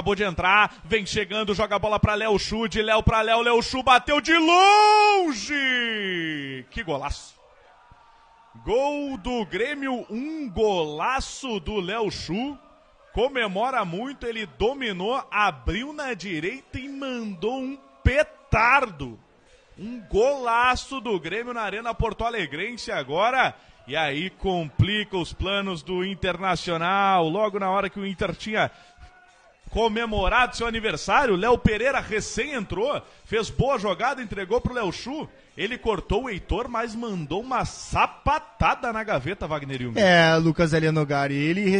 acabou de entrar, vem chegando, joga a bola para Léo Chu, de Léo para Léo, Léo Chu bateu de longe! Que golaço! Gol do Grêmio, um golaço do Léo Chu. Comemora muito, ele dominou, abriu na direita e mandou um petardo. Um golaço do Grêmio na Arena Porto Alegrense agora. E aí complica os planos do Internacional. Logo na hora que o Inter tinha comemorado seu aniversário. Léo Pereira recém entrou, fez boa jogada, entregou pro Léo Chu. Ele cortou o Heitor, mas mandou uma sapatada na gaveta, Wagner Jung. É, Lucas Elianogari, ele